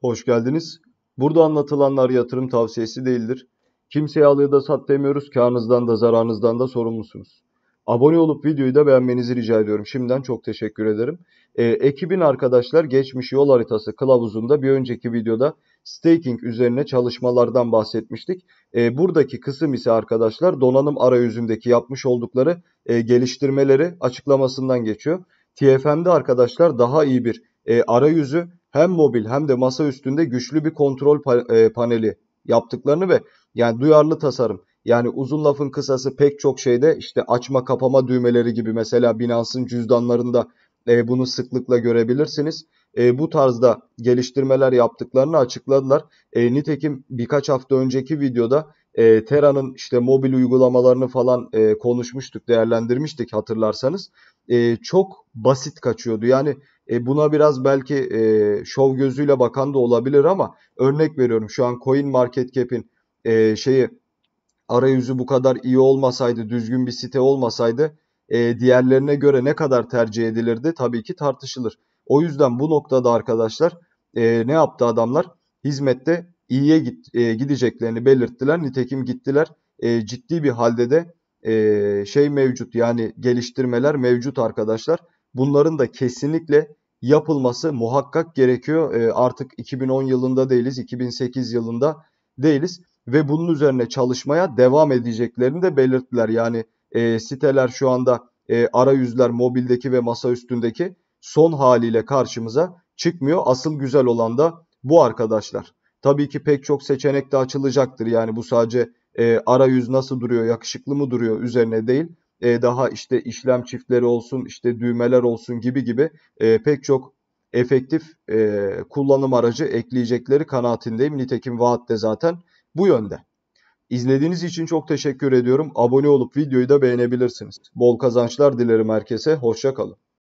Hoş geldiniz. Burada anlatılanlar yatırım tavsiyesi değildir. Kimseye al da sat demiyoruz. Karnınızdan da zararınızdan da sorumlusunuz. Abone olup videoyu da beğenmenizi rica ediyorum. Şimdiden çok teşekkür ederim. Ee, ekibin arkadaşlar geçmiş yol haritası kılavuzunda bir önceki videoda staking üzerine çalışmalardan bahsetmiştik. E, buradaki kısım ise arkadaşlar donanım arayüzündeki yapmış oldukları e, geliştirmeleri açıklamasından geçiyor. TFM'de arkadaşlar daha iyi bir e, arayüzü hem mobil hem de masa üstünde güçlü bir kontrol e, paneli yaptıklarını ve yani duyarlı tasarım. Yani uzun lafın kısası pek çok şeyde işte açma kapama düğmeleri gibi mesela Binance'ın cüzdanlarında e, bunu sıklıkla görebilirsiniz. E, bu tarzda geliştirmeler yaptıklarını açıkladılar. E, nitekim birkaç hafta önceki videoda e, Tera'nın işte mobil uygulamalarını falan e, konuşmuştuk, değerlendirmiştik hatırlarsanız. E, çok basit kaçıyordu. Yani e, buna biraz belki e, şov gözüyle bakan da olabilir ama örnek veriyorum şu an Coin Market Cap'in e, şeyi arayüzü bu kadar iyi olmasaydı, düzgün bir site olmasaydı e, diğerlerine göre ne kadar tercih edilirdi tabii ki tartışılır. O yüzden bu noktada arkadaşlar e, ne yaptı adamlar? Hizmette iyiye git, e, gideceklerini belirttiler. Nitekim gittiler. E, ciddi bir halde de e, şey mevcut yani geliştirmeler mevcut arkadaşlar. Bunların da kesinlikle yapılması muhakkak gerekiyor. E, artık 2010 yılında değiliz, 2008 yılında değiliz ve bunun üzerine çalışmaya devam edeceklerini de belirttiler. Yani e, siteler şu anda e, arayüzler mobildeki ve masa üstündeki son haliyle karşımıza çıkmıyor. Asıl güzel olan da bu arkadaşlar. Tabii ki pek çok seçenek de açılacaktır. Yani bu sadece e, arayüz nasıl duruyor, yakışıklı mı duruyor üzerine değil e, daha işte işlem çiftleri olsun, işte düğmeler olsun gibi gibi e, pek çok efektif e, kullanım aracı ekleyecekleri kanaatindeyim. Nitekim vaat de zaten bu yönde. İzlediğiniz için çok teşekkür ediyorum. Abone olup videoyu da beğenebilirsiniz. Bol kazançlar dilerim herkese. Hoşçakalın.